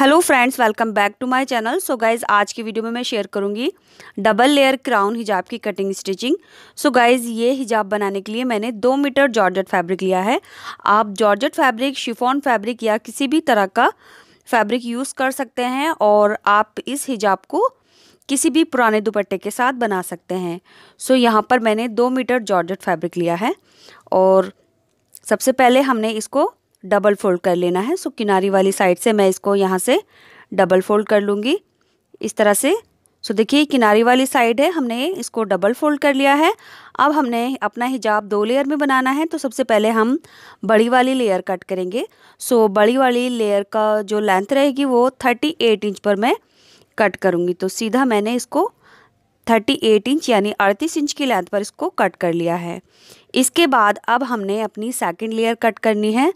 hello friends welcome back to my channel so guys आज की video में मैं शेयर करूंगी डबल लेयर क्राउन हिजाब की कटिंग स्टिचिंग सो गाइज़ ये हिजाब बनाने के लिए मैंने दो मीटर जॉर्जेट फैब्रिक लिया है आप जॉर्जेट फैब्रिक शिफॉन फैब्रिक या किसी भी तरह का फैब्रिक यूज़ कर सकते हैं और आप इस हिजाब को किसी भी पुराने दुपट्टे के साथ बना सकते हैं सो so, यहाँ पर मैंने दो मीटर जॉर्जेट फैब्रिक लिया है और सबसे पहले हमने इसको डबल फोल्ड कर लेना है सो किनारी वाली साइड से मैं इसको यहाँ से डबल फोल्ड कर लूँगी इस तरह से सो देखिए किनारी वाली साइड है हमने इसको डबल फोल्ड कर लिया है अब हमने अपना हिजाब दो लेयर में बनाना है तो सबसे पहले हम बड़ी वाली लेयर कट करेंगे सो बड़ी वाली लेयर का जो लेंथ रहेगी वो थर्टी एट इंच पर मैं कट करूँगी तो सीधा मैंने इसको 38 इंच यानी 38 इंच की लेंथ पर इसको कट कर लिया है इसके बाद अब हमने अपनी सेकंड लेयर कट करनी है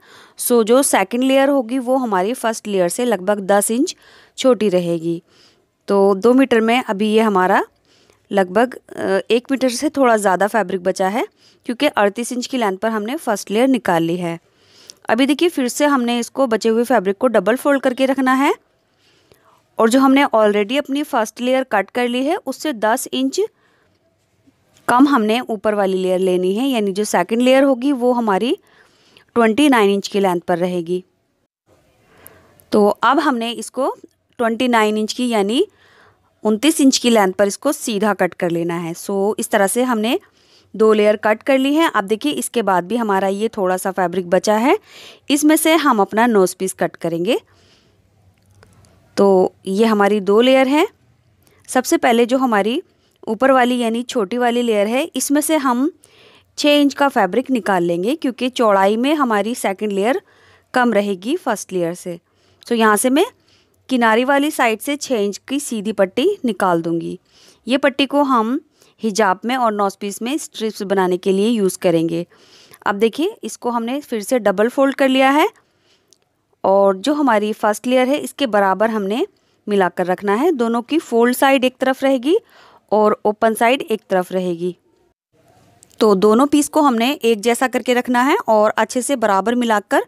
सो जो सेकंड लेयर होगी वो हमारी फर्स्ट लेयर से लगभग 10 इंच छोटी रहेगी तो दो मीटर में अभी ये हमारा लगभग एक मीटर से थोड़ा ज़्यादा फैब्रिक बचा है क्योंकि अड़तीस इंच की लेंथ पर हमने फर्स्ट लेयर निकाल ली है अभी देखिए फिर से हमने इसको बचे हुए फैब्रिक को डबल फोल्ड करके रखना है और जो हमने ऑलरेडी अपनी फर्स्ट लेयर कट कर ली है उससे दस इंच कम हमने ऊपर वाली लेयर लेनी है यानी जो सेकंड लेयर होगी वो हमारी ट्वेंटी नाइन इंच की लेंथ पर रहेगी तो अब हमने इसको ट्वेंटी नाइन इंच की यानी उनतीस इंच की लेंथ पर इसको सीधा कट कर लेना है सो इस तरह से हमने दो लेयर कट कर ली है अब देखिए इसके बाद भी हमारा ये थोड़ा सा फैब्रिक बचा है इसमें से हम अपना नोज पीस कट करेंगे तो ये हमारी दो लेयर हैं सबसे पहले जो हमारी ऊपर वाली यानी छोटी वाली लेयर है इसमें से हम छः इंच का फैब्रिक निकाल लेंगे क्योंकि चौड़ाई में हमारी सेकंड लेयर कम रहेगी फर्स्ट लेयर से सो यहाँ से मैं किनारी वाली साइड से छः इंच की सीधी पट्टी निकाल दूँगी ये पट्टी को हम हिजाब में और नॉस पीस में स्ट्रिप्स बनाने के लिए यूज़ करेंगे अब देखिए इसको हमने फिर से डबल फोल्ड कर लिया है और जो हमारी फर्स्ट लेयर है इसके बराबर हमने मिलाकर रखना है दोनों की फोल्ड साइड एक तरफ रहेगी और ओपन साइड एक तरफ रहेगी तो दोनों पीस को हमने एक जैसा करके रखना है और अच्छे से बराबर मिलाकर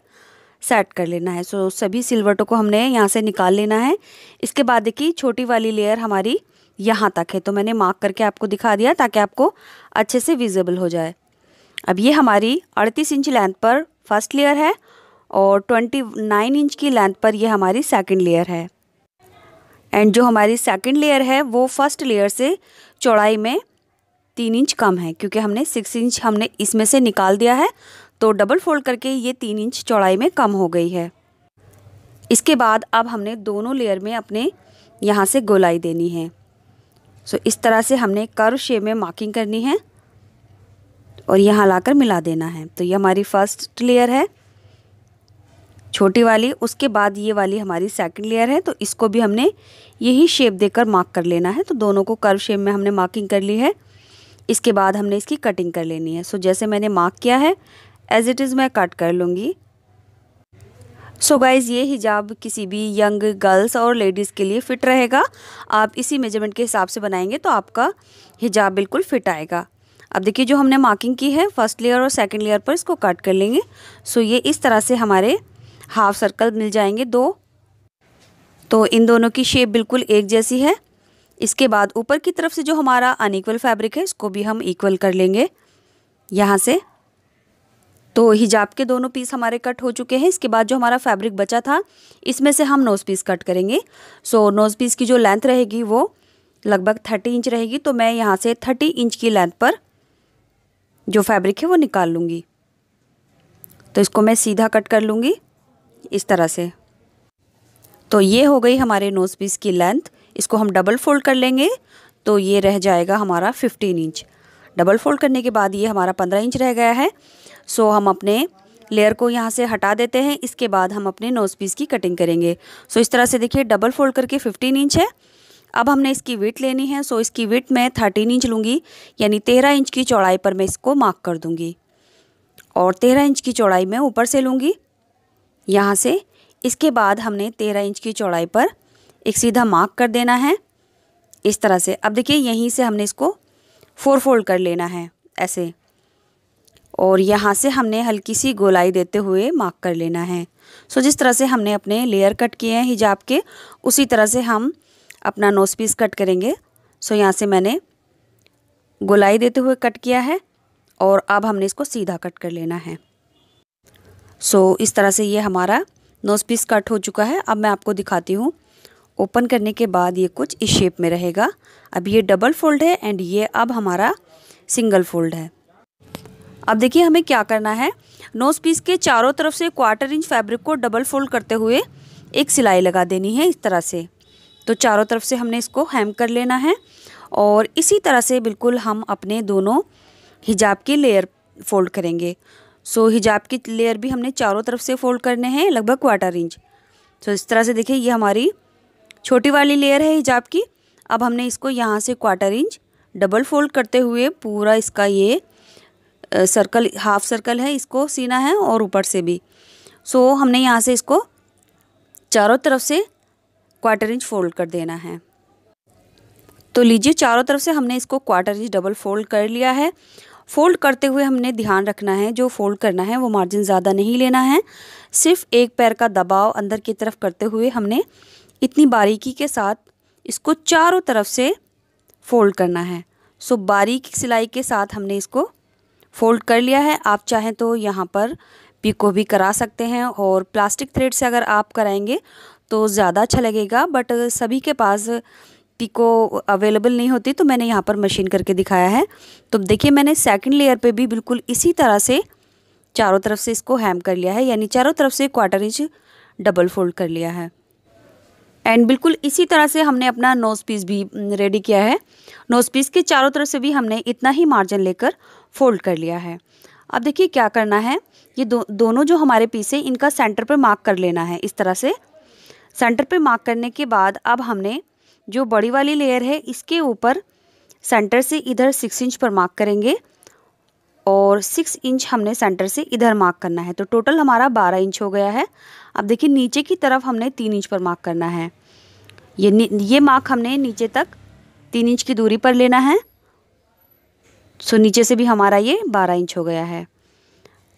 सेट कर लेना है सो सभी सिलवटों को हमने यहाँ से निकाल लेना है इसके बाद देखिए छोटी वाली लेयर हमारी यहाँ तक है तो मैंने मार्क करके आपको दिखा दिया ताकि आपको अच्छे से विजिबल हो जाए अब ये हमारी अड़तीस इंच लेंथ पर फर्स्ट लेयर है और 29 इंच की लेंथ पर यह हमारी सेकंड लेयर है एंड जो हमारी सेकंड लेयर है वो फर्स्ट लेयर से चौड़ाई में तीन इंच कम है क्योंकि हमने सिक्स इंच हमने इसमें से निकाल दिया है तो डबल फोल्ड करके ये तीन इंच चौड़ाई में कम हो गई है इसके बाद अब हमने दोनों लेयर में अपने यहाँ से गोलाई देनी है सो इस तरह से हमने कर्व शेप में मार्किंग करनी है और यहाँ लाकर मिला देना है तो ये हमारी फर्स्ट लेयर है छोटी वाली उसके बाद ये वाली हमारी सेकंड लेयर है तो इसको भी हमने यही शेप देकर मार्क कर लेना है तो दोनों को कर्व शेप में हमने मार्किंग कर ली है इसके बाद हमने इसकी कटिंग कर लेनी है सो जैसे मैंने मार्क किया है एज़ इट इज़ मैं कट कर लूँगी सो so गाइज़ ये हिजाब किसी भी यंग गर्ल्स और लेडीज़ के लिए फ़िट रहेगा आप इसी मेजरमेंट के हिसाब से बनाएंगे तो आपका हिजाब बिल्कुल फिट आएगा अब देखिए जो हमने मार्किंग की है फर्स्ट लेयर और सेकंड लेयर पर इसको कट कर लेंगे सो so ये इस तरह से हमारे हाफ सर्कल मिल जाएंगे दो तो इन दोनों की शेप बिल्कुल एक जैसी है इसके बाद ऊपर की तरफ से जो हमारा अनइक्वल फैब्रिक है इसको भी हम इक्वल कर लेंगे यहाँ से तो हिजाब के दोनों पीस हमारे कट हो चुके हैं इसके बाद जो हमारा फैब्रिक बचा था इसमें से हम नोज़ पीस कट करेंगे सो नोज़ पीस की जो लेंथ रहेगी वो लगभग थर्टी इंच रहेगी तो मैं यहाँ से थर्टी इंच की लेंथ पर जो फैब्रिक है वो निकाल लूँगी तो इसको मैं सीधा कट कर लूँगी इस तरह से तो ये हो गई हमारे नोज़ पीस की लेंथ इसको हम डबल फोल्ड कर लेंगे तो ये रह जाएगा हमारा 15 इंच डबल फोल्ड करने के बाद ये हमारा 15 इंच रह गया है सो हम अपने लेयर को यहाँ से हटा देते हैं इसके बाद हम अपने नोज़ पीस की कटिंग करेंगे सो इस तरह से देखिए डबल फोल्ड करके 15 इंच है अब हमने इसकी विट लेनी है सो इसकी विट मैं 13 इंच लूँगी यानी 13 इंच की चौड़ाई पर मैं इसको मार्क कर दूँगी और 13 इंच की चौड़ाई मैं ऊपर से लूँगी यहाँ से इसके बाद हमने तेरह इंच की चौड़ाई पर एक सीधा मार्क कर देना है इस तरह से अब देखिए यहीं से हमने इसको फोर फोल्ड कर लेना है ऐसे और यहाँ से हमने हल्की सी गोलाई देते हुए मार्क कर लेना है सो जिस तरह से हमने अपने लेयर कट किए हैं हिजाब के उसी तरह से हम अपना नोस पीस कट करेंगे सो यहाँ से मैंने गोलाई देते हुए कट किया है और अब हमने इसको सीधा कट कर लेना है सो so, इस तरह से ये हमारा नोज पीस कट हो चुका है अब मैं आपको दिखाती हूँ ओपन करने के बाद ये कुछ इस शेप में रहेगा अब ये डबल फोल्ड है एंड ये अब हमारा सिंगल फोल्ड है अब देखिए हमें क्या करना है नोज पीस के चारों तरफ से क्वार्टर इंच फैब्रिक को डबल फोल्ड करते हुए एक सिलाई लगा देनी है इस तरह से तो चारों तरफ से हमने इसको हैम कर लेना है और इसी तरह से बिल्कुल हम अपने दोनों हिजाब की लेयर फोल्ड करेंगे सो हिजाब की लेयर भी हमने चारों तरफ से फोल्ड करने हैं लगभग क्वार्टर इंच सो इस तरह से देखिए ये हमारी छोटी वाली लेयर है हिजाब की अब हमने इसको यहाँ से क्वार्टर इंच डबल फोल्ड करते हुए पूरा इसका ये सर्कल हाफ सर्कल है इसको सीना है और ऊपर से भी सो हमने यहाँ से इसको चारों तरफ से क्वार्टर इंच फोल्ड कर देना है तो लीजिए चारों तरफ से हमने इसको क्वार्टर इंच डबल फोल्ड कर लिया है फोल्ड करते हुए हमने ध्यान रखना है जो फोल्ड करना है वो मार्जिन ज़्यादा नहीं लेना है सिर्फ एक पैर का दबाव अंदर की तरफ करते हुए हमने इतनी बारीकी के साथ इसको चारों तरफ से फोल्ड करना है सो बारीक सिलाई के साथ हमने इसको फोल्ड कर लिया है आप चाहें तो यहाँ पर पीको भी करा सकते हैं और प्लास्टिक थ्रेड से अगर आप कराएंगे तो ज़्यादा अच्छा लगेगा बट सभी के पास व्यक्ति को अवेलेबल नहीं होती तो मैंने यहाँ पर मशीन करके दिखाया है तो देखिए मैंने सेकंड लेयर पे भी बिल्कुल इसी तरह से चारों तरफ से इसको हैम कर लिया है यानी चारों तरफ से क्वार्टर इंच डबल फोल्ड कर लिया है एंड बिल्कुल इसी तरह से हमने अपना नोज पीस भी रेडी किया है नोज पीस के चारों तरफ से भी हमने इतना ही मार्जिन लेकर फोल्ड कर लिया है अब देखिए क्या करना है ये दो दोनों जो हमारे पीस है इनका सेंटर पर मार्क कर लेना है इस तरह से सेंटर पे मार्क करने के बाद अब हमने जो बड़ी वाली लेयर है इसके ऊपर सेंटर से इधर सिक्स इंच पर मार्क करेंगे और सिक्स इंच हमने सेंटर से इधर मार्क करना है तो टोटल हमारा बारह इंच हो गया है अब देखिए नीचे की तरफ हमने तीन इंच पर मार्क करना है ये ये मार्क हमने नीचे तक तीन इंच की दूरी पर लेना है सो नीचे से भी हमारा ये बारह इंच हो गया है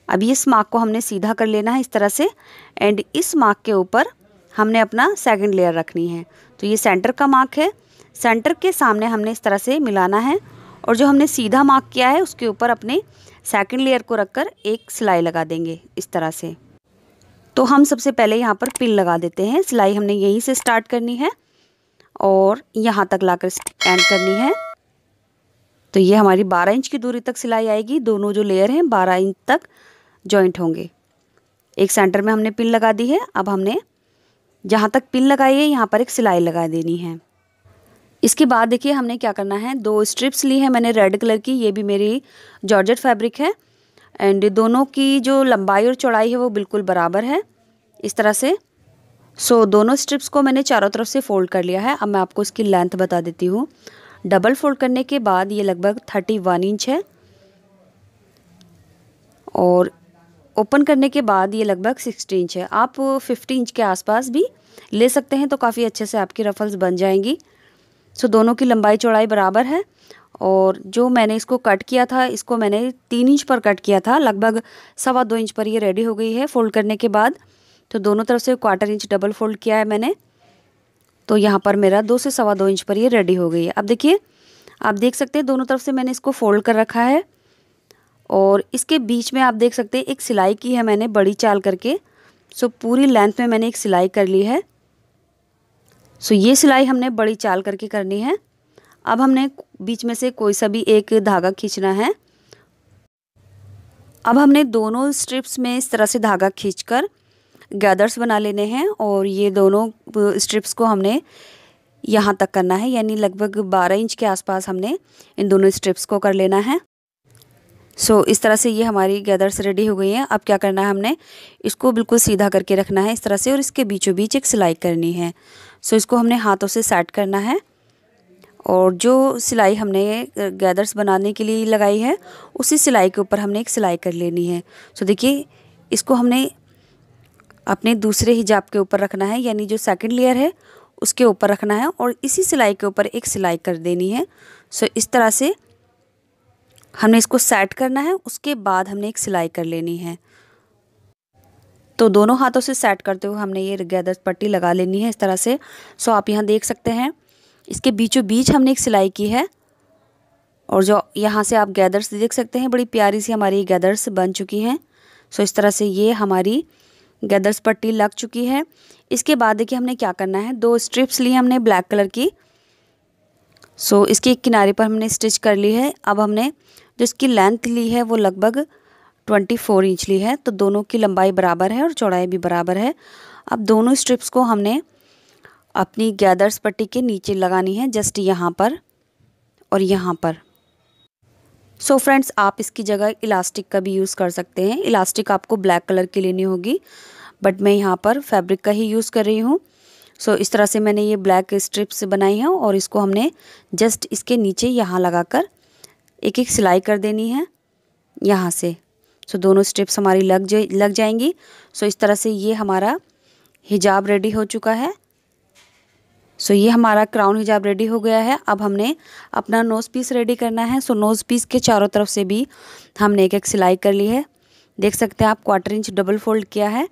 अब इस मार्क को हमने सीधा कर लेना है इस तरह से एंड इस मार्क के ऊपर हमने अपना सेकंड लेयर रखनी है तो ये सेंटर का मार्क है सेंटर के सामने हमने इस तरह से मिलाना है और जो हमने सीधा मार्क किया है उसके ऊपर अपने सेकंड लेयर को रखकर एक सिलाई लगा देंगे इस तरह से तो हम सबसे पहले यहाँ पर पिन लगा देते हैं सिलाई हमने यहीं से स्टार्ट करनी है और यहाँ तक ला एंड करनी है तो ये हमारी 12 इंच की दूरी तक सिलाई आएगी दोनों जो लेयर हैं 12 इंच तक जॉइंट होंगे एक सेंटर में हमने पिन लगा दी है अब हमने जहाँ तक पिन लगाई है यहाँ पर एक सिलाई लगा देनी है इसके बाद देखिए हमने क्या करना है दो स्ट्रिप्स ली है मैंने रेड कलर की ये भी मेरी जॉर्जेट फैब्रिक है एंड दोनों की जो लंबाई और चौड़ाई है वो बिल्कुल बराबर है इस तरह से सो so, दोनों स्ट्रिप्स को मैंने चारों तरफ से फ़ोल्ड कर लिया है अब मैं आपको इसकी लेंथ बता देती हूँ डबल फोल्ड करने के बाद ये लगभग थर्टी वन इंच है और ओपन करने के बाद ये लगभग सिक्सटी इंच है आप फिफ्टी इंच के आसपास भी ले सकते हैं तो काफ़ी अच्छे से आपकी रफ़ल्स बन जाएंगी सो दोनों की लंबाई चौड़ाई बराबर है और जो मैंने इसको कट किया था इसको मैंने तीन इंच पर कट किया था लगभग सवा दो इंच पर ये रेडी हो गई है फ़ोल्ड करने के बाद तो दोनों तरफ से क्वार्टर इंच डबल फोल्ड किया है मैंने तो यहाँ पर मेरा दो से सवा दो इंच पर ये रेडी हो गई है अब देखिए आप देख सकते हैं दोनों तरफ से मैंने इसको फोल्ड कर रखा है और इसके बीच में आप देख सकते हैं एक सिलाई की है मैंने बड़ी चाल करके सो पूरी लेंथ में मैंने एक सिलाई कर ली है सो ये सिलाई हमने बड़ी चाल करके करनी है अब हमने बीच में से कोई सा भी एक धागा खींचना है अब हमने दोनों स्ट्रिप्स में इस तरह से धागा खींचकर गैदर्स बना लेने हैं और ये दोनों स्ट्रिप्स को हमने यहाँ तक करना है यानी लगभग 12 इंच के आसपास हमने इन दोनों स्ट्रिप्स को कर लेना है सो so, इस तरह से ये हमारी गैदर्स रेडी हो गई हैं अब क्या करना है हमने इसको बिल्कुल सीधा करके रखना है इस तरह से और इसके बीचों बीच एक सिलाई करनी है सो so, इसको हमने हाथों से सेट करना है और जो सिलाई हमने गैदर्स बनाने के लिए लगाई है उसी सिलाई के ऊपर हमने एक सिलाई कर लेनी है सो so, देखिए इसको हमने अपने दूसरे हिजाब के ऊपर रखना है यानी जो सेकेंड लेयर है उसके ऊपर रखना है और इसी सिलाई के ऊपर एक सिलाई कर देनी है सो so, इस तरह से हमने इसको सेट करना है उसके बाद हमने एक सिलाई कर लेनी है तो दोनों हाथों से सेट करते हुए हमने ये गैदर पट्टी लगा लेनी है इस तरह से सो आप यहाँ देख सकते हैं इसके बीचों बीच हमने एक सिलाई की है और जो यहाँ से आप गैदर्स देख सकते हैं बड़ी प्यारी सी हमारी गैदर्स बन चुकी हैं सो इस तरह से ये हमारी गैदर्स पट्टी लग चुकी है इसके बाद देखिए हमने क्या करना है दो स्ट्रिप्स ली हमने ब्लैक कलर की सो so, इसके किनारे पर हमने स्टिच कर ली है अब हमने जो इसकी लेंथ ली है वो लगभग ट्वेंटी फोर इंच ली है तो दोनों की लंबाई बराबर है और चौड़ाई भी बराबर है अब दोनों स्ट्रिप्स को हमने अपनी गैदर्स पट्टी के नीचे लगानी है जस्ट यहाँ पर और यहाँ पर सो so फ्रेंड्स आप इसकी जगह इलास्टिक का भी यूज़ कर सकते हैं इलास्टिक आपको ब्लैक कलर की लेनी होगी बट मैं यहाँ पर फैब्रिक का ही यूज़ कर रही हूँ सो इस तरह से मैंने ये ब्लैक स्ट्रिप्स बनाई हैं और इसको हमने जस्ट इसके नीचे यहाँ लगाकर एक एक सिलाई कर देनी है यहाँ से सो so, दोनों स्ट्रिप्स हमारी लग जा लग जाएंगी सो so, इस तरह से ये हमारा हिजाब रेडी हो चुका है सो so, ये हमारा क्राउन हिजाब रेडी हो गया है अब हमने अपना नोज़ पीस रेडी करना है सो so, नोज़ पीस के चारों तरफ से भी हमने एक एक सिलाई कर ली है देख सकते हैं आप क्वार्टर इंच डबल फोल्ड किया है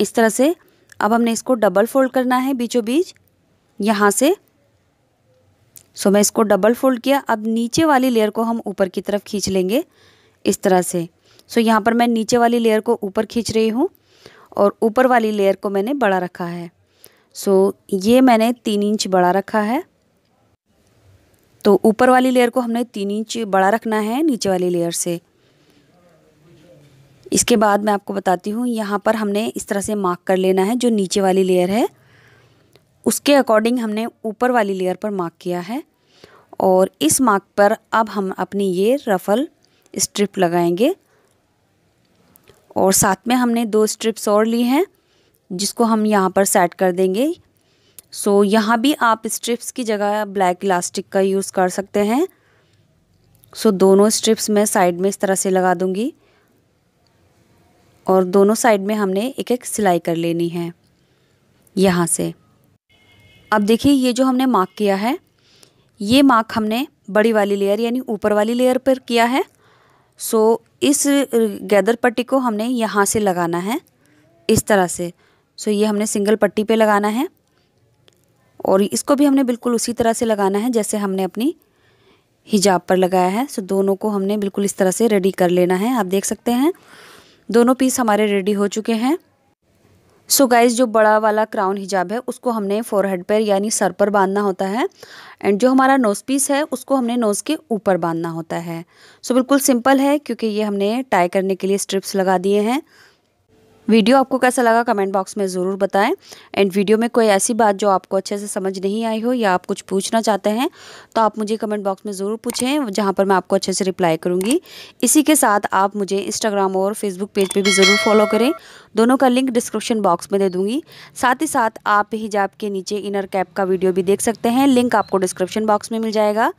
इस तरह से अब हमने इसको डबल फोल्ड करना है बीचों बीच यहाँ से सो मैं इसको डबल फोल्ड किया अब नीचे वाली लेयर को हम ऊपर की तरफ खींच लेंगे इस तरह से सो यहाँ पर मैं नीचे वाली लेयर को ऊपर खींच रही हूँ और ऊपर वाली लेयर को मैंने बड़ा रखा है सो ये मैंने तीन इंच बड़ा रखा है तो ऊपर वाली लेयर को हमने तीन इंच बड़ा रखना है नीचे वाली लेयर से इसके बाद मैं आपको बताती हूँ यहाँ पर हमने इस तरह से मार्क कर लेना है जो नीचे वाली लेयर है उसके अकॉर्डिंग हमने ऊपर वाली लेयर पर मार्क किया है और इस मार्क पर अब हम अपनी ये रफ़ल स्ट्रिप लगाएंगे और साथ में हमने दो स्ट्रिप्स और ली हैं जिसको हम यहाँ पर सेट कर देंगे सो यहाँ भी आप स्ट्रिप्स की जगह ब्लैक इलास्टिक का यूज़ कर सकते हैं सो दोनों स्ट्रिप्स मैं साइड में इस तरह से लगा दूँगी और दोनों साइड में हमने एक एक सिलाई कर लेनी है यहाँ से अब देखिए ये जो हमने मार्क किया है ये मार्क हमने बड़ी वाली लेयर यानी ऊपर वाली लेयर पर किया है सो इस गैदर पट्टी को हमने यहाँ से लगाना है इस तरह से सो ये हमने सिंगल पट्टी पे लगाना है और इसको भी हमने बिल्कुल उसी तरह से लगाना है जैसे हमने अपनी हिजाब पर लगाया है सो दोनों को हमने बिल्कुल इस तरह से रेडी कर लेना है आप देख सकते हैं दोनों पीस हमारे रेडी हो चुके हैं सो so गाइज जो बड़ा वाला क्राउन हिजाब है उसको हमने फोरहेड पर यानी सर पर बांधना होता है एंड जो हमारा नोज़ पीस है उसको हमने नोज़ के ऊपर बांधना होता है सो so बिल्कुल सिंपल है क्योंकि ये हमने टाई करने के लिए स्ट्रिप्स लगा दिए हैं वीडियो आपको कैसा लगा कमेंट बॉक्स में ज़रूर बताएं एंड वीडियो में कोई ऐसी बात जो आपको अच्छे से समझ नहीं आई हो या आप कुछ पूछना चाहते हैं तो आप मुझे कमेंट बॉक्स में ज़रूर पूछें जहाँ पर मैं आपको अच्छे से रिप्लाई करूँगी इसी के साथ आप मुझे इंस्टाग्राम और फेसबुक पेज पर भी ज़रूर फॉलो करें दोनों का लिंक डिस्क्रिप्शन बॉक्स में दे दूँगी साथ ही साथ आप हिजाब के नीचे इनर कैप का वीडियो भी देख सकते हैं लिंक आपको डिस्क्रिप्शन बॉक्स में मिल जाएगा